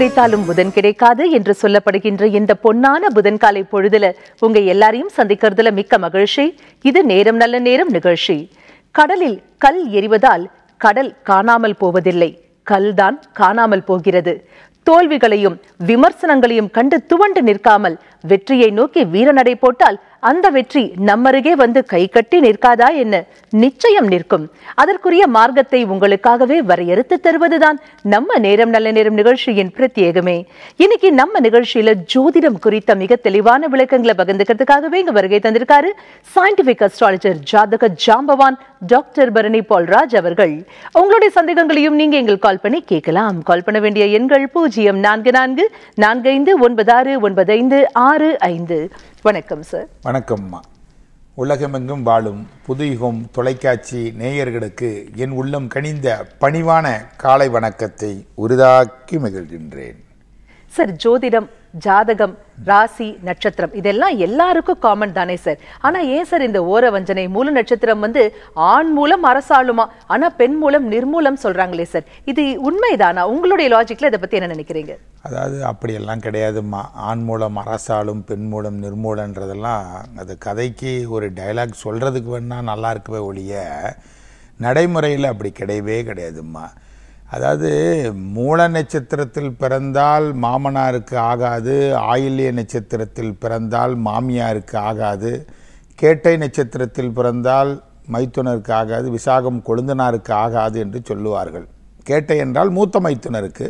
கிடைத்தாலும் புதன் கிடைக்காது என்று சொல்லப்படுகின்ற இந்த பொன்னான புதன்காலை பொழுதுல உங்க எல்லாரையும் சந்திக்கிறதுல மிக்க மகிழ்ச்சி இது நேரம் நல்ல நேரம் நிகழ்ச்சி கடலில் கல் எரிவதால் கடல் காணாமல் போவதில்லை கல்தான் காணாமல் போகிறது தோல்விகளையும் விமர்சனங்களையும் கண்டு துவண்டு நிற்காமல் வெற்றியை நோக்கி வீரநடை போட்டால் அந்த வெற்றி நம்மருகே வந்து கை கட்டி நிற்காதா என்ன நிச்சயம் நிற்கும் அதற்குரிய மார்க்கத்தை உங்களுக்காகவே வரையறுத்து தருவதுதான் நம்ம நேரம் நல்ல நேரம் நிகழ்ச்சியின் பிரத்யேகமே இன்னைக்கு நம்ம நிகழ்ச்சியில ஜோதிடம் குறித்த மிக தெளிவான விளக்கங்களை பகிர்ந்துக்கிறதுக்காகவே இங்க வருகை தந்திருக்காரு சயின்டிபிக் அஸ்ட்ராலஜர் ஜாதக ஜாம்பவான் டாக்டர் பரணி பால்ராஜ் அவர்கள் உங்களுடைய சந்தேகங்களையும் நீங்க எங்கள் கால் பண்ணி கேட்கலாம் கால் பண்ண வேண்டிய எண்கள் பூஜ்ஜியம் நான்கு நான்கு நான்கு ஐந்து ஒன்பது ஆறு ஒன்பது ஐந்து ஆறு ஐந்து வணக்கம் சார் வணக்கம்மா உலகமெங்கும் வாழும் புதுயுகம் தொலைக்காட்சி நேயர்களுக்கு என் உள்ளம் கனிந்த பணிவான காலை வணக்கத்தை உருதாக்கி மகிழ்கின்றேன் சார் ஜோதிடம் ஜாதகம் ராசி நட்சத்திரம் இதெல்லாம் எல்லாருக்கும் காமன் தானே சார் ஆனா ஏன் சார் இந்த ஓர வஞ்சனை மூல நட்சத்திரம் வந்து ஆண் மூலம் அரசாளுமா ஆனா பெண் மூலம் நிர்மூலம் சொல்றாங்களே சார் இது உண்மைதானா உங்களுடைய லாஜிக்ல இதை பத்தி என்ன நினைக்கிறீங்க அதாவது அப்படியெல்லாம் கிடையாதுமா ஆண் மூலம் அரசாளும் பெண் மூலம் நிர்மூலன்றதெல்லாம் அது கதைக்கு ஒரு டைலாக் சொல்றதுக்கு வேணா நல்லா இருக்கவே ஒழிய நடைமுறையில் அப்படி கிடையவே கிடையாதும்மா அதாவது மூல நட்சத்திரத்தில் பிறந்தால் மாமனாருக்கு ஆகாது ஆயில்ய நட்சத்திரத்தில் பிறந்தால் மாமியாருக்கு ஆகாது கேட்டை நட்சத்திரத்தில் பிறந்தால் மைத்துனருக்கு ஆகாது விசாகம் கொழுந்தனாருக்கு ஆகாது என்று சொல்லுவார்கள் கேட்டை என்றால் மூத்த மைத்துனருக்கு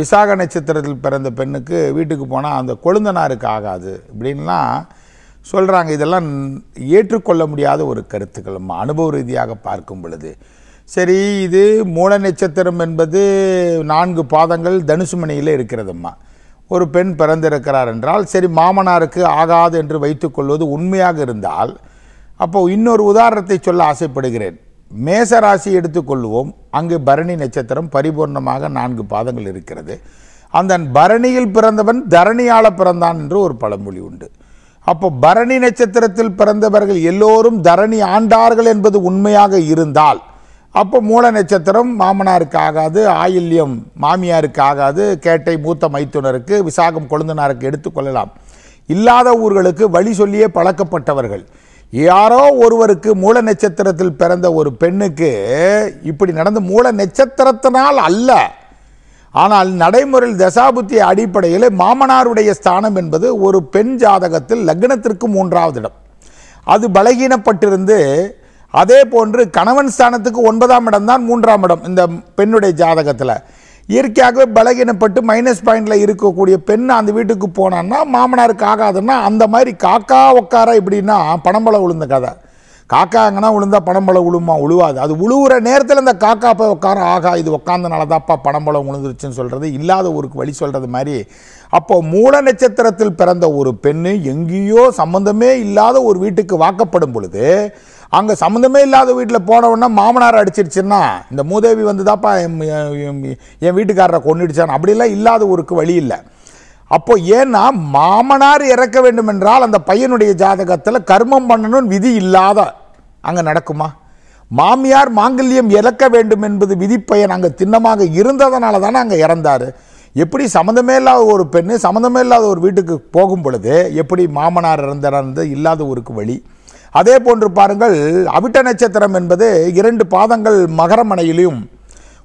விசாக நட்சத்திரத்தில் பிறந்த பெண்ணுக்கு வீட்டுக்கு போனால் அந்த கொழுந்தனாருக்கு ஆகாது இப்படின்லாம் சொல்கிறாங்க இதெல்லாம் ஏற்றுக்கொள்ள முடியாத ஒரு கருத்துக்கள் நம்ம அனுபவ ரீதியாக பார்க்கும் பொழுது சரி இது மூல நட்சத்திரம் என்பது நான்கு பாதங்கள் தனுசு இருக்கிறதும்மா ஒரு பெண் பிறந்திருக்கிறார் என்றால் சரி மாமனாருக்கு ஆகாது என்று வைத்துக்கொள்வது உண்மையாக இருந்தால் அப்போது இன்னொரு உதாரணத்தை சொல்ல ஆசைப்படுகிறேன் மேச ராசி எடுத்துக்கொள்வோம் அங்கு பரணி நட்சத்திரம் பரிபூர்ணமாக நான்கு பாதங்கள் இருக்கிறது அந்த பரணியில் பிறந்தவன் தரணியால் பிறந்தான் என்று ஒரு பழமொழி உண்டு அப்போ பரணி நட்சத்திரத்தில் பிறந்தவர்கள் எல்லோரும் தரணி ஆண்டார்கள் என்பது உண்மையாக இருந்தால் அப்போ மூல நட்சத்திரம் மாமனாருக்கு ஆகாது ஆயில்யம் மாமியாருக்கு ஆகாது கேட்டை மூத்த மைத்துனருக்கு விசாகம் கொழுந்தனாருக்கு எடுத்துக்கொள்ளலாம் இல்லாத ஊர்களுக்கு வழி சொல்லியே பழக்கப்பட்டவர்கள் யாரோ ஒருவருக்கு மூல நட்சத்திரத்தில் பிறந்த ஒரு பெண்ணுக்கு இப்படி நடந்த மூல நட்சத்திரத்தினால் அல்ல ஆனால் நடைமுறையில் தசாபுத்தி அடிப்படையில் மாமனாருடைய ஸ்தானம் என்பது ஒரு பெண் ஜாதகத்தில் லக்னத்திற்கு மூன்றாவது இடம் அது பலகீனப்பட்டிருந்து அதே போன்று கணவன் ஸ்தானத்துக்கு ஒன்பதாம் இடம் தான் மூன்றாம் இடம் இந்த பெண்ணுடைய ஜாதகத்தில் இயற்கையாகவே பலகீனப்பட்டு மைனஸ் பாயிண்டில் இருக்கக்கூடிய பெண் அந்த வீட்டுக்கு போனான்னா மாமனாருக்கு ஆகாதுன்னா அந்த மாதிரி காக்கா உக்கார இப்படின்னா பணம்பளம் விழுந்த கதை காக்கா காக்காங்கன்னா விழுந்தா பணம்பளம் விழுமா உழுவாது அது உழுவுற நேரத்தில் அந்த காக்கா போய் உட்கார ஆகா இது உட்காந்தனால தான்ப்பா பணம்பளம் விழுந்துருச்சுன்னு சொல்கிறது இல்லாத ஊருக்கு வழி சொல்கிறது மாதிரி அப்போது மூல நட்சத்திரத்தில் பிறந்த ஒரு பெண்ணு எங்கேயோ சம்மந்தமே இல்லாத ஒரு வீட்டுக்கு வாக்கப்படும் பொழுது அங்கே சம்மந்தமே இல்லாத வீட்டில் போனவுடனே மாமனார் அடிச்சிருச்சுன்னா இந்த மூதேவி வந்து தான்ப்பா என் வீட்டுக்காரரை கொண்டுடுச்சான் அப்படிலாம் இல்லாத ஊருக்கு வழி இல்லை அப்போ ஏன்னா மாமனார் இறக்க வேண்டும் என்றால் அந்த பையனுடைய ஜாதகத்தில் கர்மம் பண்ணணும்னு விதி இல்லாத அங்கே நடக்குமா மாமியார் மாங்கல்யம் இறக்க வேண்டும் என்பது விதிப்பையன் அங்கே திண்ணமாக இருந்ததுனால தானே அங்கே இறந்தார் எப்படி சம்மந்தமே இல்லாத ஒரு பெண்ணு சம்மந்தமே இல்லாத ஒரு வீட்டுக்கு போகும் பொழுது எப்படி மாமனார் இறந்தார் இல்லாத ஊருக்கு வழி அதே போன்று பாருங்கள் அவிட்ட நட்சத்திரம் என்பது இரண்டு பாதங்கள் மகரமனையிலும்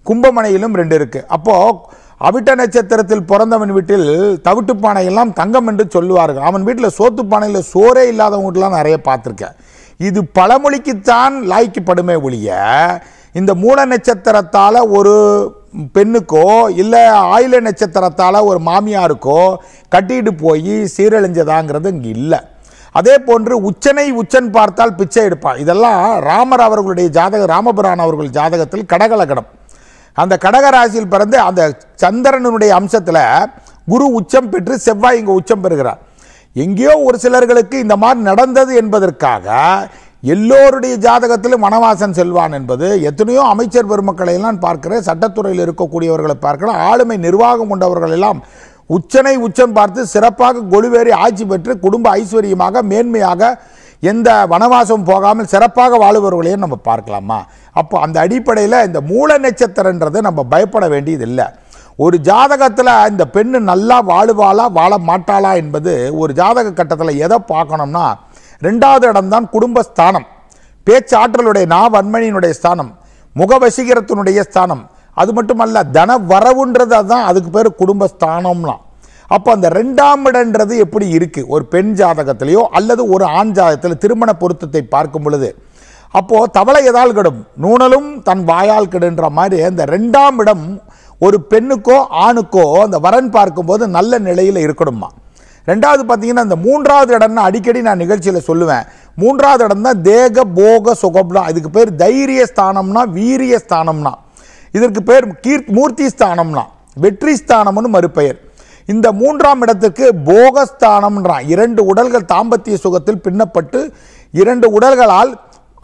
கும்பமனையிலும் ரெண்டு இருக்குது அப்போது அவிட்ட நட்சத்திரத்தில் பிறந்தவன் வீட்டில் தவிட்டு எல்லாம் தங்கம் என்று சொல்லுவார்கள் அவன் வீட்டில் சோத்து பானையில் சோறே இல்லாதவங்களாம் நிறைய பார்த்துருக்கேன் இது பழமொழிக்குத்தான் லாய்க்கப்படுமே ஒழிய இந்த மூல நட்சத்திரத்தால் ஒரு பெண்ணுக்கோ இல்லை ஆயுள நட்சத்திரத்தால் ஒரு மாமியாருக்கோ கட்டிட்டு போய் சீரழிஞ்சதாங்கிறது இங்கே இல்லை அதே போன்று உச்சனை உச்சன் பார்த்தால் பிச்சை எடுப்பான் இதெல்லாம் ராமர் அவர்களுடைய ஜாதக ராமபுரான் அவர்கள் ஜாதகத்தில் கடகலகடம் அந்த கடகராசியில் பிறந்து அந்த சந்திரனுடைய அம்சத்தில் குரு உச்சம் பெற்று செவ்வாய் இங்கே உச்சம் பெறுகிறார் எங்கேயோ ஒரு சிலர்களுக்கு இந்த மாதிரி நடந்தது என்பதற்காக எல்லோருடைய ஜாதகத்திலும் வனவாசன் செல்வான் என்பது எத்தனையோ அமைச்சர் பெருமக்களை எல்லாம் பார்க்கிறேன் சட்டத்துறையில் இருக்கக்கூடியவர்களை பார்க்கிறேன் ஆளுமை நிர்வாகம் கொண்டவர்கள் எல்லாம் உச்சனை உச்சம் பார்த்து சிறப்பாக கொழுவேறி ஆட்சி பெற்று குடும்ப ஐஸ்வர்யமாக மேன்மையாக எந்த வனவாசம் போகாமல் சிறப்பாக வாழுபவர்களையும் நம்ம பார்க்கலாமா அப்போ அந்த அடிப்படையில் இந்த மூல நட்சத்திரன்றது நம்ம பயப்பட வேண்டியதில்லை ஒரு ஜாதகத்தில் இந்த பெண்ணு நல்லா வாழுவாளா வாழ மாட்டாளா என்பது ஒரு ஜாதக கட்டத்தில் எதை பார்க்கணும்னா ரெண்டாவது இடம்தான் குடும்பஸ்தானம் பேச்சாற்றலுடைய நா வன்மணியினுடைய ஸ்தானம் முகவசிகரத்தினுடைய ஸ்தானம் அது மட்டும் அல்ல தன வரவுன்றது அதுதான் அதுக்கு பேர் குடும்பஸ்தானம்லாம் அப்போ அந்த ரெண்டாம் இடன்றது எப்படி இருக்குது ஒரு பெண் ஜாதகத்திலேயோ அல்லது ஒரு ஆண் ஜாதகத்தில் திருமண பொருத்தத்தை பார்க்கும் பொழுது அப்போது தவளை எதால் கெடும் நூனலும் தன் வாயால் கெடுன்ற மாதிரி அந்த ரெண்டாம் இடம் ஒரு பெண்ணுக்கோ ஆணுக்கோ அந்த வரன் பார்க்கும்போது நல்ல நிலையில் இருக்கணுமா ரெண்டாவது பார்த்தீங்கன்னா அந்த மூன்றாவது இடம்னா அடிக்கடி நான் நிகழ்ச்சியில் சொல்லுவேன் மூன்றாவது இடம் தான் தேக போக சுகம்னா இதுக்கு பேர் தைரிய ஸ்தானம்னா வீரிய ஸ்தானம்னா இதற்கு பெயர் கீர்த் மூர்த்தி ஸ்தானம்னா வெற்றி ஸ்தானம்னு மறுபெயர் இந்த மூன்றாம் இடத்துக்கு போகஸ்தானம்ன்றான் இரண்டு உடல்கள் தாம்பத்திய சுகத்தில் பின்னப்பட்டு இரண்டு உடல்களால்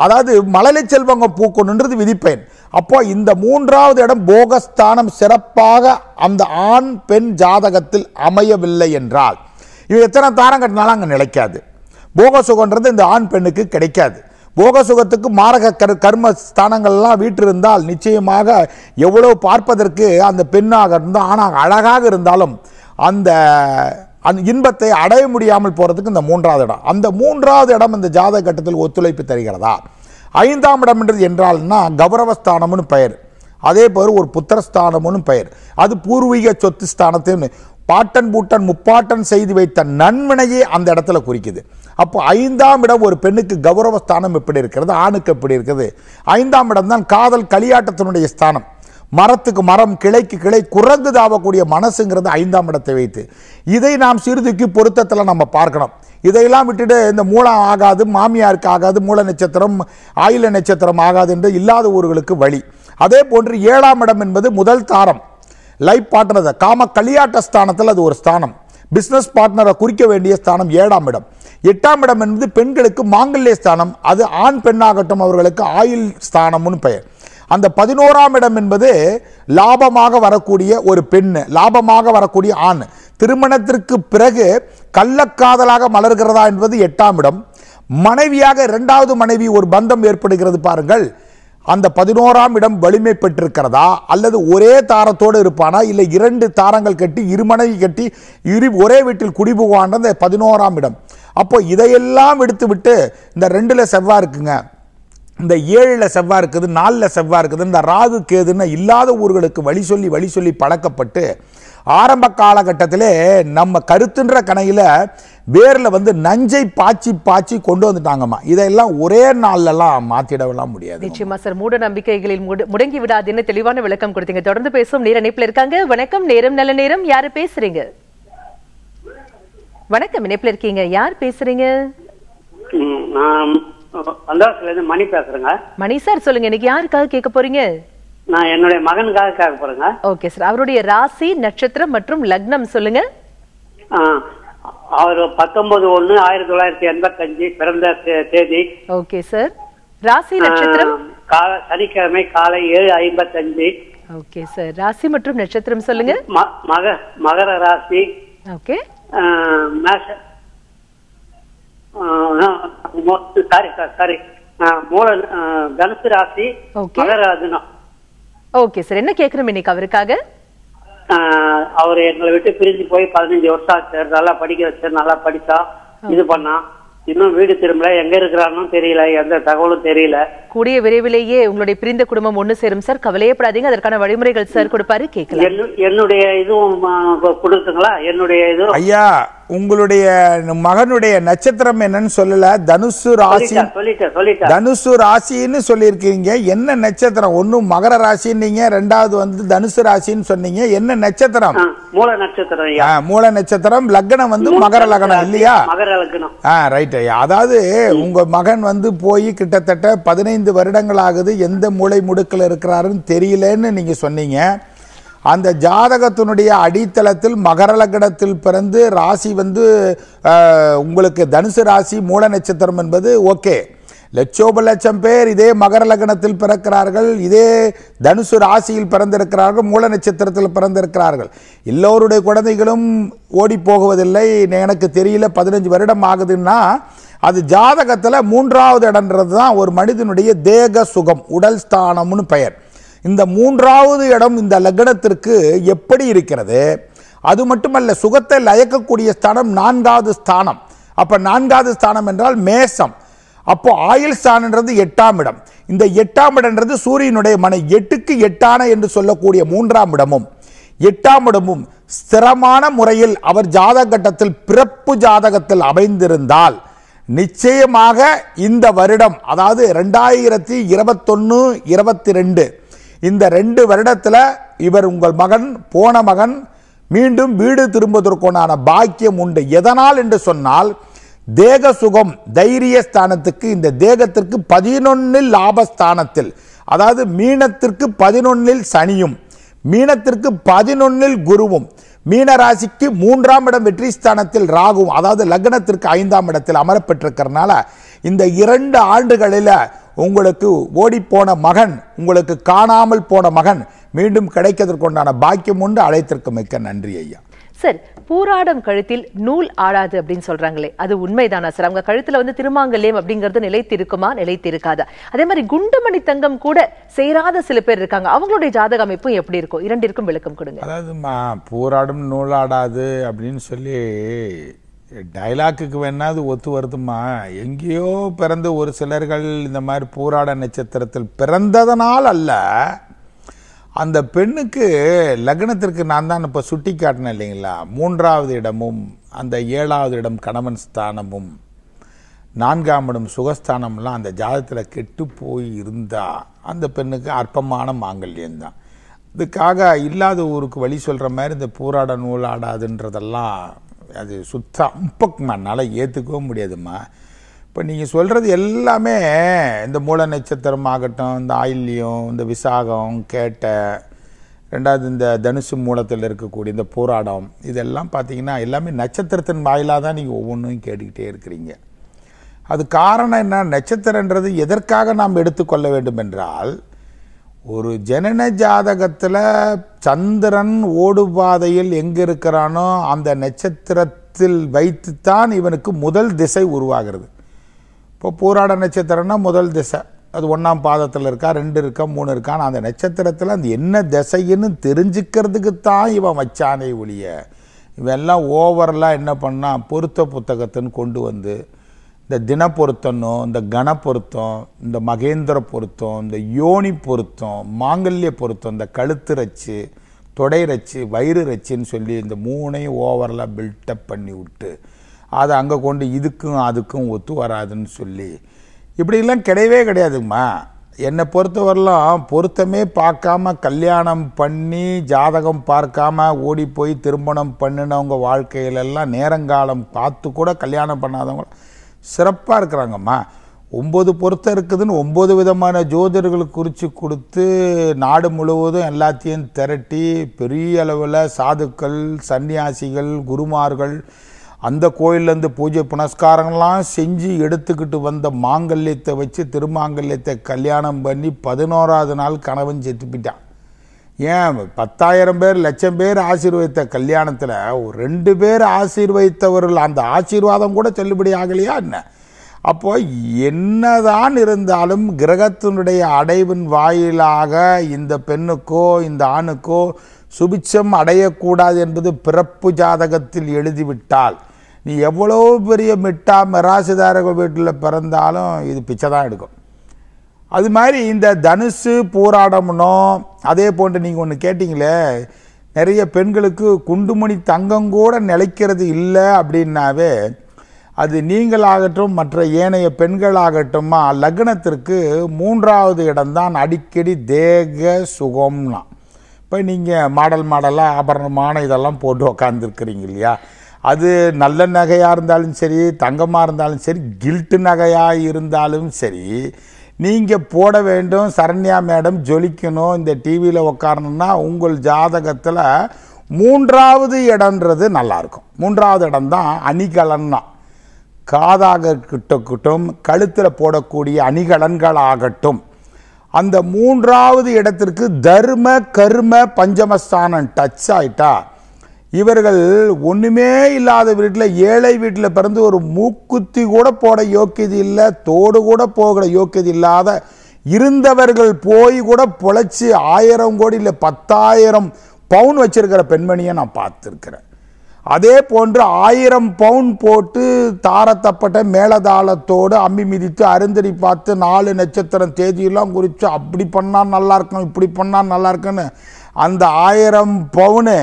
அதாவது மலலை செல்வங்க பூக்கணுன்றது விதிப்பேன் அப்போ இந்த மூன்றாவது இடம் போகஸ்தானம் சிறப்பாக அந்த ஆண் பெண் ஜாதகத்தில் அமையவில்லை என்றால் இவ எத்தனை தாரம் கட்டினாலும் அங்கே நிலைக்காது போக சுகன்றது இந்த ஆண் பெண்ணுக்கு கிடைக்காது போக சுகத்துக்கு மாரக கரு கர்ம ஸ்தானங்கள்லாம் வீட்டிருந்தால் நிச்சயமாக எவ்வளோ பார்ப்பதற்கு அந்த பெண்ணாக இருந்தால் ஆனால் அழகாக இருந்தாலும் அந்த அந்த இன்பத்தை அடைய முடியாமல் போகிறதுக்கு இந்த மூன்றாவது இடம் அந்த மூன்றாவது இடம் இந்த ஜாதக கட்டத்தில் ஒத்துழைப்பு தருகிறதா ஐந்தாம் இடம்ன்றது என்றால்னா கௌரவஸ்தானம்னு பெயர் அதே போல் ஒரு புத்திரஸ்தானம்னு பெயர் அது பூர்வீக சொத்து ஸ்தானத்தின்னு பாட்டன் பூட்டன் முப்பாட்டன் செய்து வைத்த நன்மனையே அந்த இடத்துல குறிக்குது அப்போ ஐந்தாம் இடம் ஒரு பெண்ணுக்கு கௌரவ ஸ்தானம் எப்படி இருக்கிறது ஆணுக்கு எப்படி இருக்குது ஐந்தாம் இடம் தான் காதல் களியாட்டத்தினுடைய ஸ்தானம் மரத்துக்கு மரம் கிளைக்கு கிளை குரங்கு தாவக்கூடிய மனசுங்கிறது ஐந்தாம் இடத்தை வைத்து இதை நாம் சீர்தூக்கி பொருத்தத்தில் நம்ம பார்க்கணும் இதையெல்லாம் விட்டுட்டு இந்த மூலம் ஆகாது மாமியாருக்கு ஆகாது மூல நட்சத்திரம் ஆயில நட்சத்திரம் ஆகாது என்று இல்லாத ஊர்களுக்கு வழி அதே போன்று ஏழாம் இடம் என்பது முதல் தாரம் லைஃப் பார்ட்னர் காம களியாட்ட ஸ்தானத்தில் அது ஒரு ஸ்தானம் பிஸ்னஸ் பார்ட்னரை குறிக்க வேண்டிய ஸ்தானம் ஏழாம் இடம் எட்டாம் இடம் என்பது பெண்களுக்கு மாங்கல்ய ஸ்தானம் அது ஆண் பெண்ணாகட்டும் அவர்களுக்கு ஆயுள் ஸ்தானம்னு பெயர் அந்த பதினோராம் இடம் என்பது லாபமாக வரக்கூடிய ஒரு பெண் லாபமாக வரக்கூடிய ஆண் திருமணத்திற்கு பிறகு கள்ளக்காதலாக மலர்கிறதா என்பது எட்டாம் இடம் மனைவியாக இரண்டாவது மனைவி ஒரு பந்தம் ஏற்படுகிறது பாருங்கள் அந்த பதினோராம் இடம் வலிமை பெற்றிருக்கிறதா அல்லது ஒரே தாரத்தோடு இருப்பானா இல்லை இரண்டு தாரங்கள் கட்டி இருமனை கட்டி இரு ஒரே வீட்டில் குடிபுகுவான்ற அந்த பதினோராம் இடம் அப்போ இதையெல்லாம் எடுத்து விட்டு இந்த ரெண்டில் செவ்வாய் இருக்குங்க இந்த ஏழில் செவ்வாய் இருக்குது நாலில் செவ்வாய் இருக்குது இந்த ராகு கேதுன்னு இல்லாத ஊர்களுக்கு வழி சொல்லி வழி சொல்லி பழக்கப்பட்டு ஆரம்ப காலகட்டத்திலே நம்ம கருத்துன்ற கணையில் வேரில் வந்து நஞ்சை பாய்ச்சி பாய்ச்சி கொண்டு வந்துட்டாங்கம்மா இதெல்லாம் ஒரே நாள்லலாம் மாற்றிடலாம் முடியாது நிச்சயமா சார் மூட நம்பிக்கைகளில் முடங்கி விடாதுன்னு தெளிவான விளக்கம் கொடுத்தீங்க தொடர்ந்து பேசும் நேர இணைப்பில் இருக்காங்க வணக்கம் நேரம் நல்ல நேரம் யாரு பேசுறீங்க வணக்கம் இணைப்பில் இருக்கீங்க யார் பேசுறீங்க மணி பேசுறேங்க மணி சார் சொல்லுங்க இன்னைக்கு யாருக்காக கேட்க போறீங்க நான் என்னுடைய மகனுக்காக கேட்க போறேங்க ஓகே சார் அவருடைய ராசி நட்சத்திரம் மற்றும் லக்னம் சொல்லுங்க அவர் பத்தொன்பது ஒன்னு ஆயிரத்தி தொள்ளாயிரத்தி எண்பத்தி அஞ்சு பிறந்த தேதி ஓகே சார் ராசி நட்சத்திரம் சனிக்கிழமை காலை ஏழு ஐம்பத்தஞ்சு ஓகே சார் ராசி மற்றும் நட்சத்திரம் சொல்லுங்க மக மகர ராசி ஓகே மேஷ சாரி சார் சாரி மூல தனுசு ராசி மகராஜனம் ஓகே சார் என்ன கேட்கணும் இன்னைக்கு அவருக்காக அவர் எங்களை விட்டு பிரிஞ்சு போய் பதினஞ்சு வருஷம் ஆச்சு நல்லா படிக்க வச்சு நல்லா படிச்சா இது பண்ணா இன்னும் வீடு திரும்பல எங்க இருக்கிறான்னு தெரியல எந்த தகவலும் தெரியல கூடிய விரைவிலேயே உங்களுடைய பிரிந்த குடும்பம் ஒண்ணு சேரும் சார் கவலையப்படாதீங்க அதற்கான வழிமுறைகள் சார் கொடுப்பாரு கேட்கலாம் என்னுடைய இதுவும் கொடுக்குங்களா என்னுடைய இதுவும் ஐயா உங்களுடைய மகனுடைய நட்சத்திரம் என்னன்னு சொல்லல தனுசு ராசி தனுசு ராசின்னு சொல்லியிருக்கீங்க என்ன நட்சத்திரம் ஒண்ணு மகர ராசின்னீங்க ரெண்டாவது வந்து தனுசு ராசின்னு சொன்னீங்க என்ன நட்சத்திரம் மூல நட்சத்திரம் மூல நட்சத்திரம் லக்னம் வந்து மகர லக்னம் இல்லையா ஆ ரைட் ஐயா அதாவது உங்க மகன் வந்து போய் கிட்டத்தட்ட பதினைந்து வருடங்கள் ஆகுது எந்த மூளை முடுக்கில் இருக்கிறாருன்னு தெரியலன்னு நீங்க சொன்னீங்க அந்த ஜாதகத்தினுடைய அடித்தளத்தில் மகர லக்னத்தில் பிறந்து ராசி வந்து உங்களுக்கு தனுசு ராசி மூல நட்சத்திரம் என்பது ஓகே லட்சோப லட்சம் பேர் இதே மகர லக்னத்தில் பிறக்கிறார்கள் இதே தனுசு ராசியில் பிறந்திருக்கிறார்கள் மூல நட்சத்திரத்தில் பிறந்திருக்கிறார்கள் எல்லோருடைய குழந்தைகளும் ஓடி போகுவதில்லை எனக்கு தெரியல பதினஞ்சு வருடம் ஆகுதுன்னா அது ஜாதகத்தில் மூன்றாவது இடன்றது தான் ஒரு மனிதனுடைய தேக சுகம் உடல் ஸ்தானம்னு பெயர் இந்த மூன்றாவது இடம் இந்த லக்னத்திற்கு எப்படி இருக்கிறது அது மட்டுமல்ல சுகத்தை லயக்கக்கூடிய ஸ்தானம் நான்காவது ஸ்தானம் அப்போ நான்காவது ஸ்தானம் என்றால் மேசம் அப்போ ஆயுள் ஸ்தானன்றது எட்டாம் இடம் இந்த எட்டாம் இடம்ன்றது சூரியனுடைய மனை எட்டுக்கு எட்டான என்று சொல்லக்கூடிய மூன்றாம் இடமும் எட்டாம் இடமும் ஸ்திரமான முறையில் அவர் ஜாதக கட்டத்தில் பிறப்பு ஜாதகத்தில் அமைந்திருந்தால் நிச்சயமாக இந்த வருடம் அதாவது ரெண்டாயிரத்தி இருபத்தொன்னு இருபத்தி ரெண்டு இந்த ரெண்டு வருடத்தில் இவர் உங்கள் மகன் போன மகன் மீண்டும் வீடு திரும்புவதற்குண்டான பாக்கியம் உண்டு எதனால் என்று சொன்னால் தேக சுகம் தைரிய ஸ்தானத்துக்கு இந்த தேகத்திற்கு பதினொன்னில் லாபஸ்தானத்தில் அதாவது மீனத்திற்கு பதினொன்னில் சனியும் மீனத்திற்கு பதினொன்னில் குருவும் மீனராசிக்கு மூன்றாம் இடம் வெற்றி ஸ்தானத்தில் ராகும் அதாவது லக்னத்திற்கு ஐந்தாம் இடத்தில் அமரப்பெற்றிருக்கிறதுனால இந்த இரண்டு ஆண்டுகளில் உங்களுக்கு ஓடிப்போன மகன் உங்களுக்கு காணாமல் போன மகன் மீண்டும் கிடைக்கிறதுக்குண்டான பாக்கியம் உண்டு அழைத்திருக்க மிக்க நன்றி ஐயா சார் பூராடம் கழுத்தில் நூல் ஆடாது அப்படின்னு சொல்றாங்களே அது உண்மைதானா சார் அவங்க கழுத்துல வந்து திருமாங்கல்யம் அப்படிங்கிறது நிலைத்து இருக்குமா நிலைத்து அதே மாதிரி குண்டுமணி தங்கம் கூட சேராத சில பேர் இருக்காங்க அவங்களுடைய ஜாதக அமைப்பும் எப்படி இருக்கும் இரண்டிற்கும் விளக்கம் கொடுங்க அதாவதுமா பூராடும் நூல் ஆடாது அப்படின்னு சொல்லி டைலாக்குக்கு வேணாவது ஒத்து வருதுமா எங்கேயோ பிறந்து ஒரு சிலர்கள் இந்த மாதிரி பூராட நட்சத்திரத்தில் பிறந்ததனால் அல்ல அந்த பெண்ணுக்கு லக்னத்திற்கு நான் தான் இப்போ சுட்டி காட்டினேன் இல்லைங்களா மூன்றாவது இடமும் அந்த ஏழாவது இடம் கணவன் ஸ்தானமும் நான்காம் இடம் சுகஸ்தானம்லாம் அந்த ஜாதத்தில் கெட்டு போய் இருந்தால் அந்த பெண்ணுக்கு அற்பமான மாங்கல்யம் தான் இதுக்காக இல்லாத ஊருக்கு வழி சொல்கிற மாதிரி இந்த பூராட நூலாடாதுன்றதெல்லாம் அது சுத்த அம்பக்குமா என்னால் ஏற்றுக்கவும் முடியாதுமா இப்போ நீங்கள் சொல்கிறது எல்லாமே இந்த மூல நட்சத்திரம் ஆகட்டும் இந்த ஆயில்யம் இந்த விசாகம் கேட்ட ரெண்டாவது இந்த தனுசு மூலத்தில் இருக்கக்கூடிய இந்த போராடம் இதெல்லாம் பார்த்தீங்கன்னா எல்லாமே நட்சத்திரத்தின் வாயிலாக தான் நீங்கள் ஒவ்வொன்றும் கேட்டுக்கிட்டே இருக்கிறீங்க அது காரணம் என்ன நட்சத்திரன்றது எதற்காக நாம் எடுத்துக்கொள்ள வேண்டும் என்றால் ஒரு ஜனன ஜாதகத்தில் சந்திரன் ஓடுபாதையில் எங்கே இருக்கிறானோ அந்த நட்சத்திரத்தில் வைத்துத்தான் இவனுக்கு முதல் திசை உருவாகிறது இப்போ போராட நட்சத்திரம்னா முதல் திசை அது ஒன்றாம் பாதத்தில் இருக்கா ரெண்டு இருக்கா மூணு இருக்கான்னு அந்த நட்சத்திரத்தில் அந்த என்ன திசைன்னு தெரிஞ்சுக்கிறதுக்கு தான் இவன் வச்சானே ஒழிய இவெல்லாம் ஓவரெல்லாம் என்ன பண்ணான் பொருத்த புத்தகத்தின்னு கொண்டு வந்து இந்த தின பொருத்தனும் இந்த கன பொருத்தம் இந்த மகேந்திர பொருத்தம் இந்த யோனி பொருத்தம் மாங்கல்ய பொருத்தம் இந்த கழுத்து ரச்சு தொடை ரச்சு வயிறு ரச்சுன்னு சொல்லி இந்த மூணையும் ஓவரலாக பில்டப் பண்ணி விட்டு அதை அங்கே கொண்டு இதுக்கும் அதுக்கும் ஒத்து வராதுன்னு சொல்லி இப்படிலாம் கிடையவே கிடையாதுங்கம்மா என்னை பொறுத்தவரெல்லாம் பொருத்தமே பார்க்காம கல்யாணம் பண்ணி ஜாதகம் பார்க்காம ஓடி போய் திருமணம் பண்ணினவங்க வாழ்க்கையிலெல்லாம் நேரங்காலம் பார்த்து கூட கல்யாணம் பண்ணாதவங்க சிறப்பாக இருக்கிறாங்கம்மா ஒம்பது பொருத்தம் இருக்குதுன்னு ஒம்பது விதமான ஜோதிடர்களை குறித்து கொடுத்து நாடு முழுவதும் எல்லாத்தையும் திரட்டி பெரிய அளவில் சாதுக்கள் சன்னியாசிகள் குருமார்கள் அந்த கோயிலேருந்து பூஜை புனஸ்காரங்கள்லாம் செஞ்சு எடுத்துக்கிட்டு வந்த மாங்கல்யத்தை வச்சு திருமாங்கல்யத்தை கல்யாணம் பண்ணி பதினோராவது நாள் கணவன் செத்து போயிட்டான் ஏன் பத்தாயிரம் பேர் லட்சம் பேர் ஆசீர்வதித்த கல்யாணத்தில் ஒரு ரெண்டு பேர் ஆசீர்வதித்தவர்கள் அந்த ஆசீர்வாதம் கூட செல்லுபடி ஆகலையா என்ன அப்போ என்னதான் இருந்தாலும் கிரகத்தினுடைய அடைவின் வாயிலாக இந்த பெண்ணுக்கோ இந்த ஆணுக்கோ சுபிச்சம் அடையக்கூடாது என்பது பிறப்பு ஜாதகத்தில் எழுதிவிட்டால் நீ எவ்வளோ பெரிய மிட்டா மிராசுதாரக வீட்டில் பிறந்தாலும் இது பிச்சை தான் எடுக்கும் அது மாதிரி இந்த தனுசு போராடமுனோ அதே போன்று நீங்கள் ஒன்று கேட்டிங்களே நிறைய பெண்களுக்கு குண்டுமணி தங்கம் கூட நிலைக்கிறது இல்லை அப்படின்னாவே அது நீங்களாகட்டும் மற்ற ஏனைய பெண்களாகட்டுமா லக்னத்திற்கு மூன்றாவது இடம்தான் அடிக்கடி தேக சுகம்னா இப்போ நீங்கள் மாடல் மாடலாக ஆபரணமான இதெல்லாம் போட்டு உக்காந்துருக்குறீங்க இல்லையா அது நல்ல நகையாக இருந்தாலும் சரி தங்கமாக இருந்தாலும் சரி கில்ட்டு நகையாக இருந்தாலும் சரி நீங்கள் போட வேண்டும் சரண்யா மேடம் ஜொலிக்கணும் இந்த டிவியில் உட்காரணும்னா உங்கள் ஜாதகத்தில் மூன்றாவது இடம்ன்றது நல்லாயிருக்கும் மூன்றாவது இடம் தான் அணிகலன்னா காதாக இருக்கட்டும் கழுத்தில் போடக்கூடிய அணிகலன்கள் ஆகட்டும் அந்த மூன்றாவது இடத்திற்கு தர்ம கர்ம பஞ்சமஸ்தானம் டச் ஆயிட்டா இவர்கள் ஒன்றுமே இல்லாத வீட்டில் ஏழை வீட்டில் பிறந்து ஒரு மூக்குத்தி கூட போட யோக்கியது இல்லை தோடு கூட போகிற யோக்கியது இல்லாத இருந்தவர்கள் போய் கூட பொழைச்சி ஆயிரம் கோடி இல்லை பத்தாயிரம் பவுன் வச்சிருக்கிற பெண்மணியை நான் பார்த்துருக்கிறேன் அதே போன்று ஆயிரம் பவுன் போட்டு தாரத்தப்பட்ட மேலதாளத்தோடு அம்மி மிதித்து அருந்தடி பார்த்து நாலு நட்சத்திரம் தேதியெல்லாம் குறித்து அப்படி பண்ணால் நல்லா இருக்கும் இப்படி பண்ணால் நல்லா இருக்குன்னு அந்த ஆயிரம் பவுனு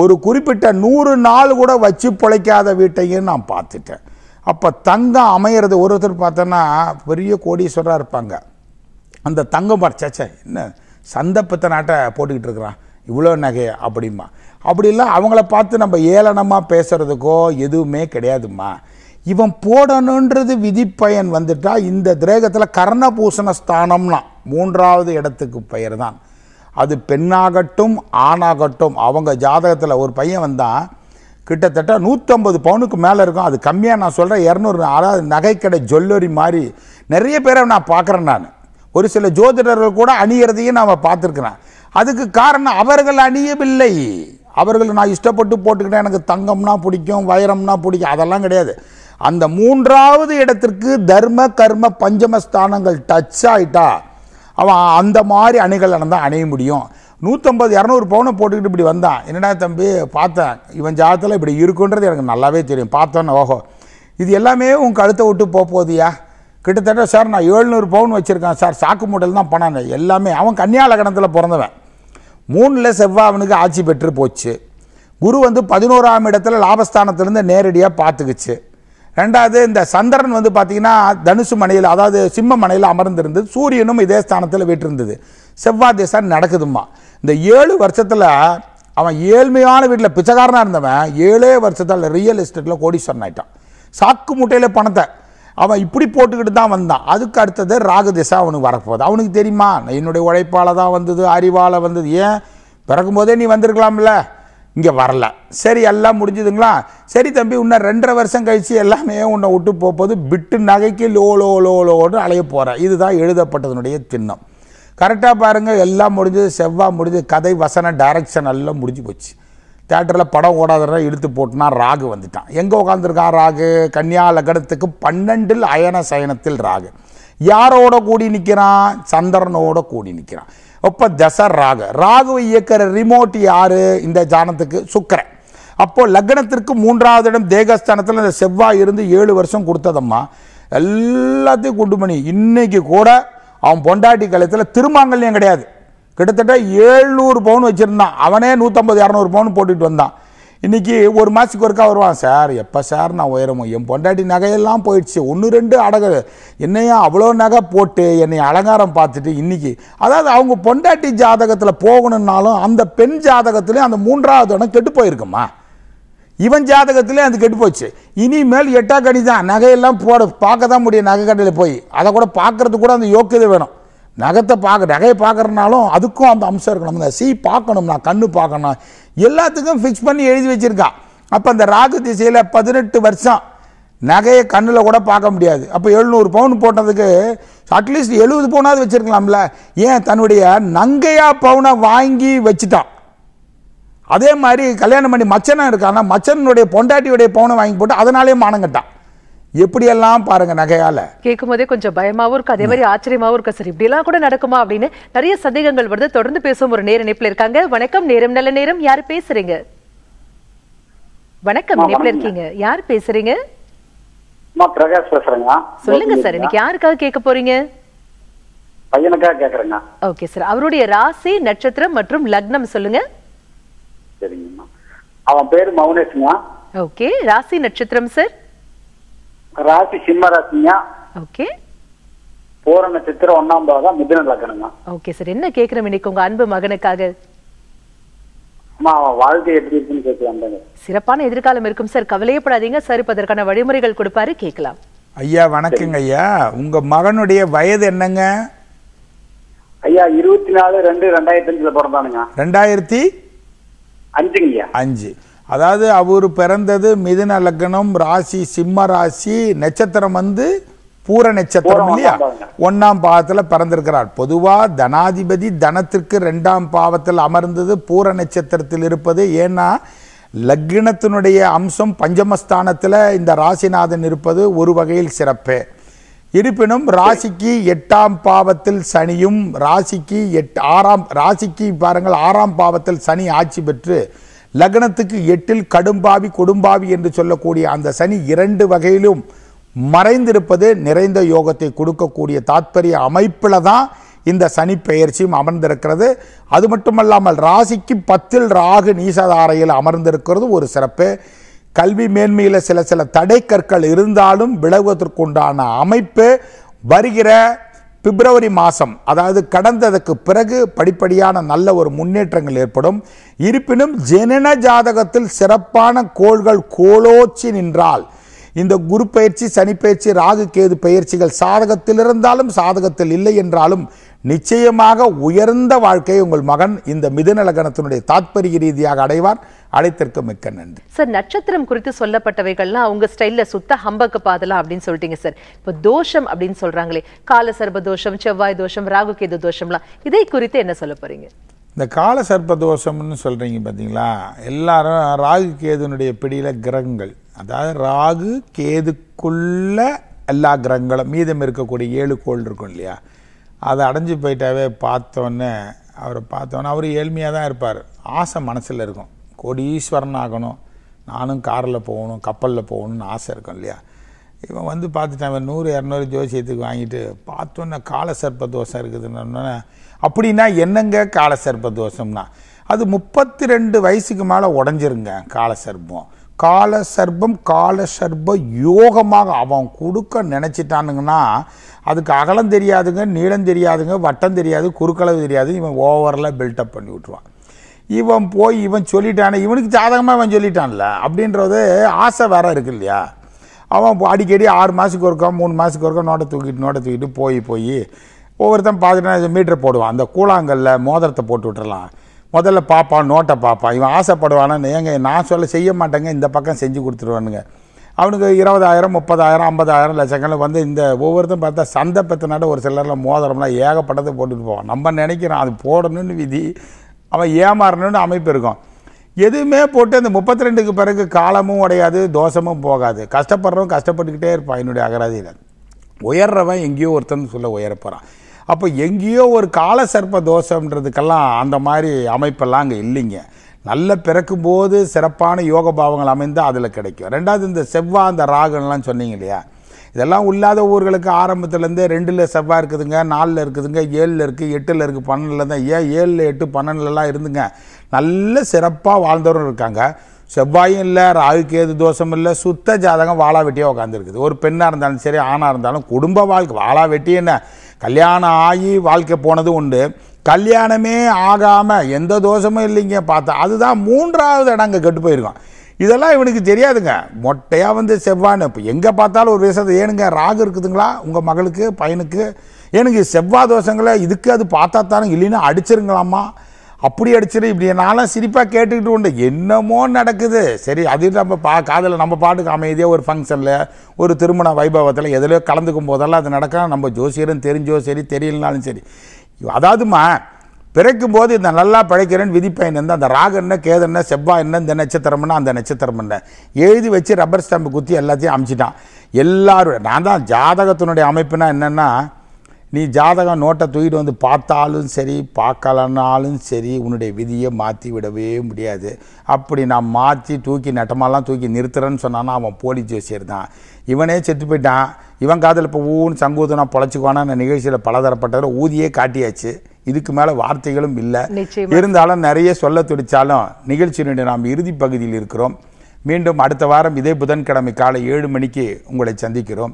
ஒரு குறிப்பிட்ட நூறு நாள் கூட வச்சு பிழைக்காத வீட்டையும் நான் பார்த்துட்டேன் அப்போ தங்கம் அமையிறது ஒருத்தர் பார்த்தோன்னா பெரிய கோடீஸ்வராக இருப்பாங்க அந்த தங்கம் பறிச்சாச்சே என்ன சந்தை நாட்டை போட்டுக்கிட்டு இருக்கிறான் இவ்வளோ நகை அப்படிமா இல்லை அவங்கள பார்த்து நம்ம ஏளனமாக பேசுகிறதுக்கோ எதுவுமே கிடையாதுமா இவன் போடணுன்றது விதிப்பயன் வந்துட்டால் இந்த திரேகத்தில் கர்ணபூஷண ஸ்தானம்னா மூன்றாவது இடத்துக்கு பெயர் தான் அது பெண்ணாகட்டும் ஆணாகட்டும் அவங்க ஜாதகத்தில் ஒரு பையன் வந்தால் கிட்டத்தட்ட நூற்றம்பது பவுனுக்கு மேலே இருக்கும் அது கம்மியாக நான் சொல்கிறேன் இரநூறு அதாவது நகைக்கடை ஜொல்லரி மாதிரி நிறைய பேரை நான் பார்க்குறேன் நான் ஒரு சில ஜோதிடர்கள் கூட நான் நாம் பார்த்துருக்குறேன் அதுக்கு காரணம் அவர்கள் அணியவில்லை அவர்கள் நான் இஷ்டப்பட்டு போட்டுக்கிட்டேன் எனக்கு தங்கம்னா பிடிக்கும் வைரம்னா பிடிக்கும் அதெல்லாம் கிடையாது அந்த மூன்றாவது இடத்திற்கு தர்ம கர்ம பஞ்சமஸ்தானங்கள் டச் ஆயிட்டா அவன் அந்த மாதிரி அணைகள்லாம் நடந்தால் அணைய முடியும் நூற்றம்பது இரநூறு பவுனை போட்டுக்கிட்டு இப்படி வந்தான் என்னடா தம்பி பார்த்தேன் இவன் ஜாதத்தில் இப்படி இருக்குன்றது எனக்கு நல்லாவே தெரியும் பார்த்தோன்னு ஓஹோ இது எல்லாமே உன் கழுத்தை விட்டு போகுதுயா கிட்டத்தட்ட சார் நான் ஏழ்நூறு பவுன் வச்சுருக்கேன் சார் சாக்கு மூட்டல் தான் பணம் எல்லாமே அவன் கன்னியா லகணத்தில் பிறந்தவன் மூணில் செவ்வாய் அவனுக்கு ஆட்சி பெற்று போச்சு குரு வந்து பதினோராம் இடத்துல லாபஸ்தானத்துலேருந்து நேரடியாக பார்த்துக்குச்சு ரெண்டாவது இந்த சந்திரன் வந்து பார்த்தீங்கன்னா தனுசு மனையில் அதாவது சிம்ம மனையில் அமர்ந்திருந்தது சூரியனும் இதே ஸ்தானத்தில் விட்டுருந்தது செவ்வாய் திசை நடக்குதுமா இந்த ஏழு வருஷத்தில் அவன் ஏழ்மையான வீட்டில் பிச்சைக்காரனாக இருந்தவன் ஏழே வருஷத்தில் ரியல் எஸ்டேட்டில் கோடீஸ்வரன் ஆகிட்டான் சாக்கு மூட்டையில் பணத்தை அவன் இப்படி போட்டுக்கிட்டு தான் வந்தான் அதுக்கு அடுத்தது ராகு திசை அவனுக்கு வரப்போகுது அவனுக்கு தெரியுமா என்னுடைய உழைப்பால் தான் வந்தது அறிவால் வந்தது ஏன் பிறக்கும் நீ வந்திருக்கலாம்ல இங்கே வரல சரி எல்லாம் முடிஞ்சுதுங்களா சரி தம்பி இன்னும் ரெண்டரை வருஷம் கழித்து எல்லாமே உன்னை விட்டு போப்போது விட்டு நகைக்கு லோ லோ லோ லோன்னு அலைய போகிறேன் இதுதான் எழுதப்பட்டதுனுடைய திண்ணம் கரெக்டாக பாருங்கள் எல்லாம் முடிஞ்சது செவ்வாய் முடிஞ்சு கதை வசன டைரக்ஷன் எல்லாம் முடிஞ்சு போச்சு தேட்டரில் படம் ஓடாதான் இழுத்து போட்டுனா ராகு வந்துட்டான் எங்கே உட்காந்துருக்கான் ராகு கன்னியா லக்னத்துக்கு பன்னெண்டில் அயன சயனத்தில் ராகு யாரோட கூடி நிற்கிறான் சந்திரனோட கூடி நிற்கிறான் அப்போ தச ராகு ராகுவை இயக்கிற ரிமோட் யார் இந்த ஜானத்துக்கு சுக்கரன் அப்போது லக்னத்திற்கு மூன்றாவது இடம் தேகஸ்தானத்தில் இந்த செவ்வாய் இருந்து ஏழு வருஷம் கொடுத்ததம்மா எல்லாத்தையும் கொண்டு பண்ணி இன்றைக்கி கூட அவன் பொண்டாட்டி காலத்தில் திருமாங்கல்யம் கிடையாது கிட்டத்தட்ட ஏழ்நூறு பவுன் வச்சுருந்தான் அவனே நூற்றம்பது இரநூறு பவுன் போட்டுட்டு வந்தான் இன்னைக்கு ஒரு மாதத்துக்கு ஒருக்கா வருவான் சார் எப்போ சார் நான் உயரமோ என் பொண்டாட்டி நகையெல்லாம் போயிடுச்சு ஒன்று ரெண்டு அடகு என்னையா அவ்வளோ நகை போட்டு என்னை அலங்காரம் பார்த்துட்டு இன்றைக்கி அதாவது அவங்க பொண்டாட்டி ஜாதகத்தில் போகணுன்னாலும் அந்த பெண் ஜாதகத்துலேயும் அந்த மூன்றாவது இடம் கெட்டு போயிருக்குமா இவன் ஜாதகத்திலே அது கெட்டு போச்சு இனிமேல் எட்டா கடி தான் நகையெல்லாம் போட பார்க்க தான் முடியும் நகை கடையில் போய் அதை கூட பார்க்கறதுக்கு கூட அந்த யோக்கியதை வேணும் நகத்தை பார்க்க நகையை பார்க்குறனாலும் அதுக்கும் அந்த அம்சம் இருக்கணும் இந்த சி பார்க்கணும்னா கண்ணு பார்க்கணும் எல்லாத்துக்கும் ஃபிக்ஸ் பண்ணி எழுதி வச்சுருக்கா அப்போ அந்த ராகு திசையில் பதினெட்டு வருஷம் நகையை கண்ணில் கூட பார்க்க முடியாது அப்போ எழுநூறு பவுன் போட்டதுக்கு அட்லீஸ்ட் எழுபது பவுனாவது வச்சுருக்கலாம்ல ஏன் தன்னுடைய நங்கையா பவுனை வாங்கி வச்சுட்டான் அதே மாதிரி கல்யாணம் பண்ணி மச்சனாக இருக்கான்னா மச்சனுடைய பொண்டாட்டியுடைய பவுனை வாங்கி போட்டு அதனாலே மானங்கட்டான் எப்படியெல்லாம் பாருங்க நகையால கேட்கும் போதே கொஞ்சம் பயமாவும் இருக்கு அதே மாதிரி ஆச்சரியமாவும் இருக்கு சார் இப்படி எல்லாம் கூட நடக்குமா அப்படின்னு நிறைய சந்தேகங்கள் வருது தொடர்ந்து பேசும் ஒரு நேர இணைப்புல இருக்காங்க வணக்கம் நேரம் நல்ல நேரம் யாரு பேசுறீங்க வணக்கம் இணைப்புல இருக்கீங்க யார் பேசுறீங்க பிரகாஷ் பேசுறேங்க சொல்லுங்க சார் இன்னைக்கு யாருக்காக கேட்க போறீங்க பையனுக்காக கேக்குறேங்க ஓகே சார் அவருடைய ராசி நட்சத்திரம் மற்றும் லக்னம் சொல்லுங்க சரிங்கம்மா அவன் பேரு மௌனேஷ்ங்க ஓகே ராசி நட்சத்திரம் சார் ராசி சிம்ம ராசிங்க ஓகே போற நட்சத்திரம் ஒன்னாம் பாகம் மிதுன லக்னங்க ஓகே சார் என்ன கேக்குறோம் இன்னைக்கு உங்க அன்பு மகனுக்காக அம்மா வாழ்க்கை எப்படி சிறப்பான எதிர்காலம் இருக்கும் சார் கவலையப்படாதீங்க சார் இப்போ அதற்கான வழிமுறைகள் கொடுப்பாரு கேட்கலாம் ஐயா வணக்கங்க ஐயா உங்க மகனுடைய வயது என்னங்க ஐயா இருபத்தி நாலு ரெண்டு ரெண்டாயிரத்தி அஞ்சுல பிறந்தானுங்க ரெண்டாயிரத்தி அஞ்சுங்க அஞ்சு அதாவது அவர் பிறந்தது மிதுன லக்னம் ராசி சிம்ம ராசி நட்சத்திரம் வந்து பூர நட்சத்திரம் இல்லையா ஒன்றாம் பாவத்தில் பிறந்திருக்கிறார் பொதுவாக தனாதிபதி தனத்திற்கு ரெண்டாம் பாவத்தில் அமர்ந்தது பூர நட்சத்திரத்தில் இருப்பது ஏன்னா லக்னத்தினுடைய அம்சம் பஞ்சமஸ்தானத்தில் இந்த ராசிநாதன் இருப்பது ஒரு வகையில் சிறப்பு இருப்பினும் ராசிக்கு எட்டாம் பாவத்தில் சனியும் ராசிக்கு எட் ஆறாம் ராசிக்கு பாருங்கள் ஆறாம் பாவத்தில் சனி ஆட்சி பெற்று லக்னத்துக்கு எட்டில் கடும்பாவி கொடும்பாவி என்று சொல்லக்கூடிய அந்த சனி இரண்டு வகையிலும் மறைந்திருப்பது நிறைந்த யோகத்தை கொடுக்கக்கூடிய தாத்பரிய அமைப்பில் தான் இந்த சனி பெயர்ச்சியும் அமர்ந்திருக்கிறது அது மட்டுமல்லாமல் ராசிக்கு பத்தில் ராகு நீசதாரையில் அமர்ந்திருக்கிறது ஒரு சிறப்பு கல்வி மேன்மையில் சில சில தடை கற்கள் இருந்தாலும் விலகுவதற்குண்டான அமைப்பு வருகிற பிப்ரவரி மாதம் அதாவது கடந்ததுக்கு பிறகு படிப்படியான நல்ல ஒரு முன்னேற்றங்கள் ஏற்படும் இருப்பினும் ஜனன ஜாதகத்தில் சிறப்பான கோள்கள் கோலோச்சி நின்றால் இந்த குரு பயிற்சி சனி பயிற்சி ராகு கேது பயிற்சிகள் சாதகத்தில் இருந்தாலும் சாதகத்தில் இல்லை என்றாலும் நிச்சயமாக உயர்ந்த வாழ்க்கையை உங்கள் மகன் இந்த மிதுன லக்னத்தினுடைய தாத்பரிய ரீதியாக அடைவார் அழைத்திற்கு மிக்க நன்றி சார் நட்சத்திரம் குறித்து சொல்லப்பட்டவைகள்லாம் அவங்க ஸ்டைல்ல சுத்த ஹம்பக்கு பாதலாம் அப்படின்னு சொல்லிட்டீங்க சார் இப்ப தோஷம் அப்படின்னு சொல்றாங்களே கால சர்ப தோஷம் செவ்வாய் தோஷம் ராகு கேது தோஷம்லாம் இதை குறித்து என்ன சொல்ல போறீங்க இந்த கால சர்ப்பதோஷம்னு சொல்கிறீங்க பார்த்தீங்களா எல்லாரும் ராகு கேதுனுடைய பிடியில் கிரகங்கள் அதாவது ராகு கேதுக்குள்ள எல்லா கிரகங்களும் மீதம் இருக்கக்கூடிய ஏழு கோள் இருக்கும் இல்லையா அதை அடைஞ்சு போயிட்டாவே பார்த்தோன்னே அவரை பார்த்தோன்னே அவர் ஏழ்மையாக தான் இருப்பார் ஆசை மனசில் இருக்கும் கோடீஸ்வரன் ஆகணும் நானும் காரில் போகணும் கப்பலில் போகணும்னு ஆசை இருக்கும் இல்லையா இவன் வந்து பார்த்துட்டான் நூறு இரநூறு ஜோசியத்துக்கு வாங்கிட்டு பார்த்தோன்னே கால சர்ப்ப தோஷம் இருக்குதுன்னு அப்படின்னா என்னங்க காலசர்ப தோஷம்னா அது முப்பத்தி ரெண்டு வயசுக்கு மேலே உடஞ்சிருங்க காலசர்பம் காலசர்பம் காலசர்ப யோகமாக அவன் கொடுக்க நினச்சிட்டானுங்கன்னா அதுக்கு அகலம் தெரியாதுங்க நீளம் தெரியாதுங்க வட்டம் தெரியாது குறுக்களவு தெரியாது இவன் ஓவரில் பில்டப் பண்ணி விட்ருவான் இவன் போய் இவன் சொல்லிட்டானே இவனுக்கு ஜாதகமாக இவன் சொல்லிட்டான்ல அப்படின்றது ஆசை வேற இருக்கு இல்லையா அவன் அடிக்கடி ஆறு மாதத்துக்கு ஒருக்கா மூணு மாதத்துக்கு ஒருக்கா நோட்டை தூக்கிட்டு நோட்டை தூக்கிட்டு போய் போய் ஒவ்வொருத்தன் பார்த்துட்டா மீட்டர் போடுவான் அந்த கூழாங்கல்ல மோதிரத்தை போட்டு விட்டுறலாம் முதல்ல பார்ப்பான் நோட்டை பார்ப்பான் இவன் ஆசைப்படுவானா ஏங்க நான் சொல்ல செய்ய மாட்டேங்க இந்த பக்கம் செஞ்சு கொடுத்துருவானுங்க அவனுக்கு இருபதாயிரம் முப்பதாயிரம் ஐம்பதாயிரம் லட்சங்கள் வந்து இந்த ஒவ்வொருத்தரும் பார்த்தா சந்தை பெற்றனாட ஒரு சிலரில் மோதிரம்லாம் ஏகப்பட்டதை போட்டுட்டு போவான் நம்ம நினைக்கிறோம் அது போடணும்னு விதி அவன் ஏமாறணும்னு அமைப்பு இருக்கும் எதுவுமே போட்டு அந்த முப்பத்தி ரெண்டுக்கு பிறகு காலமும் உடையாது தோஷமும் போகாது கஷ்டப்படுறவன் கஷ்டப்பட்டுக்கிட்டே இருப்பான் என்னுடைய அகராதியில் உயர்றவன் எங்கேயோ ஒருத்தன் சொல்ல உயரப்போகிறான் அப்போ எங்கேயோ ஒரு கால சர்ப்ப தோஷம்ன்றதுக்கெல்லாம் அந்த மாதிரி அமைப்பெல்லாம் அங்கே இல்லைங்க நல்ல பிறக்கும்போது சிறப்பான யோக பாவங்கள் அமைந்து அதில் கிடைக்கும் ரெண்டாவது இந்த செவ்வாய் அந்த ராகுன்னெலாம் சொன்னீங்க இல்லையா இதெல்லாம் இல்லாத ஊர்களுக்கு ஆரம்பத்துலேருந்தே ரெண்டில் செவ்வாய் இருக்குதுங்க நாலில் இருக்குதுங்க ஏழில் இருக்குது எட்டில் இருக்குது பன்னெண்டில் தான் ஏன் ஏழில் எட்டு பன்னெண்டுலலாம் இருந்துங்க நல்ல சிறப்பாக வாழ்ந்தவரும் இருக்காங்க செவ்வாயும் இல்லை ஏது தோஷம் இல்லை சுத்த ஜாதகம் வாழா வெட்டியாக உட்காந்துருக்குது ஒரு பெண்ணாக இருந்தாலும் சரி ஆணாக இருந்தாலும் குடும்ப வாழ்க்கை வாழா வெட்டி என்ன கல்யாணம் ஆகி வாழ்க்கை போனது உண்டு கல்யாணமே ஆகாமல் எந்த தோஷமும் இல்லைங்க பார்த்தா அதுதான் மூன்றாவது அங்கே கெட்டு போயிருக்கோம் இதெல்லாம் இவனுக்கு தெரியாதுங்க மொட்டையாக வந்து செவ்வான்னு இப்போ எங்கே பார்த்தாலும் ஒரு விஷயத்தை ஏனுங்க ராகு இருக்குதுங்களா உங்கள் மகளுக்கு பையனுக்கு ஏனுங்க செவ்வாய் தோஷங்களை இதுக்கு அது பார்த்தா தானே இல்லைன்னா அடிச்சிருங்களாம்மா அப்படி அடிச்சிடு இப்படி நானும் சிரிப்பாக கேட்டுக்கிட்டு உண்டு என்னமோ நடக்குது சரி அது நம்ம பா காதில் நம்ம பாட்டுக்கு அமைதியாக ஒரு ஃபங்க்ஷனில் ஒரு திருமண வைபவத்தில் எதுலையோ கலந்துக்கும் போதெல்லாம் அது நடக்க நம்ம ஜோசியரும் தெரிஞ்சோ சரி தெரியலனாலும் சரி அதாவதுமா பிறக்கும் போது இந்த நல்லா பழைக்கிறேன் விதிப்பயன் என்ன அந்த ராக என்ன கேது என்ன செவ்வாய் என்ன இந்த நட்சத்திரம்னா அந்த நட்சத்திரம் என்ன எழுதி வச்சு ரப்பர் ஸ்டாம்பு குத்தி எல்லாத்தையும் அமைச்சிட்டான் எல்லாரும் நான் தான் ஜாதகத்தினுடைய அமைப்புனா என்னென்னா நீ ஜாதகம் நோட்டை தூக்கிட்டு வந்து பார்த்தாலும் சரி பார்க்கலனாலும் சரி உன்னுடைய விதியை மாற்றி விடவே முடியாது அப்படி நான் மாற்றி தூக்கி நட்டமாலாம் தூக்கி நிறுத்துறேன்னு சொன்னான்னா அவன் போலி ஜோசியர் தான் இவனே செத்து போயிட்டான் இவன் காதில் இப்போ ஊன்னு சங்கூதனா அந்த நிகழ்ச்சியில் பலதரப்பட்டதில் ஊதியே காட்டியாச்சு இதுக்கு மேலே வார்த்தைகளும் இல்லை இருந்தாலும் நிறைய சொல்ல துடித்தாலும் நிகழ்ச்சியினுடைய நாம் இறுதி பகுதியில் இருக்கிறோம் மீண்டும் அடுத்த வாரம் இதே புதன்கிழமை காலை ஏழு மணிக்கு உங்களை சந்திக்கிறோம்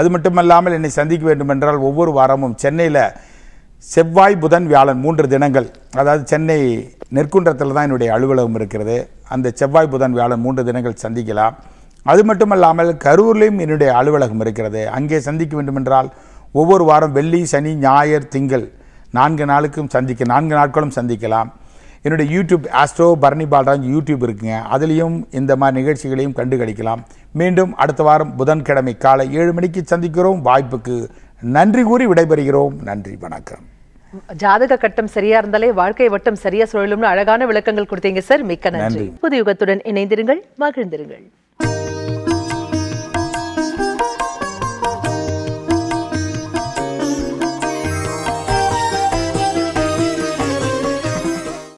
அது மட்டுமல்லாமல் என்னை சந்திக்க வேண்டும் என்றால் ஒவ்வொரு வாரமும் சென்னையில் செவ்வாய் புதன் வியாழன் மூன்று தினங்கள் அதாவது சென்னை நெற்குன்றத்தில் தான் என்னுடைய அலுவலகம் இருக்கிறது அந்த செவ்வாய் புதன் வியாழன் மூன்று தினங்கள் சந்திக்கலாம் அது மட்டுமல்லாமல் கரூர்லேயும் என்னுடைய அலுவலகம் இருக்கிறது அங்கே சந்திக்க வேண்டுமென்றால் ஒவ்வொரு வாரம் வெள்ளி சனி ஞாயிறு திங்கள் நான்கு நாளுக்கும் சந்திக்க நான்கு நாட்களும் சந்திக்கலாம் என்னுடைய YouTube astro Bharani Balraj YouTube இருக்குங்க அதுலேயும் இந்த மாதிரி நிகழ்ச்சிகளையும் கண்டு கழிக்கலாம் மீண்டும் அடுத்த வாரம் புதன்கிழமை காலை ஏழு மணிக்கு சந்திக்கிறோம் வாய்ப்புக்கு நன்றி கூறி விடைபெறுகிறோம் நன்றி வணக்கம் ஜாதக கட்டம் சரியா இருந்தாலே வாழ்க்கை வட்டம் சரியா சுழலும்னு அழகான விளக்கங்கள் கொடுத்தீங்க சார் மிக்க நன்றி புது யுகத்துடன் இணைந்திருங்கள் மகிழ்ந்திருங்கள்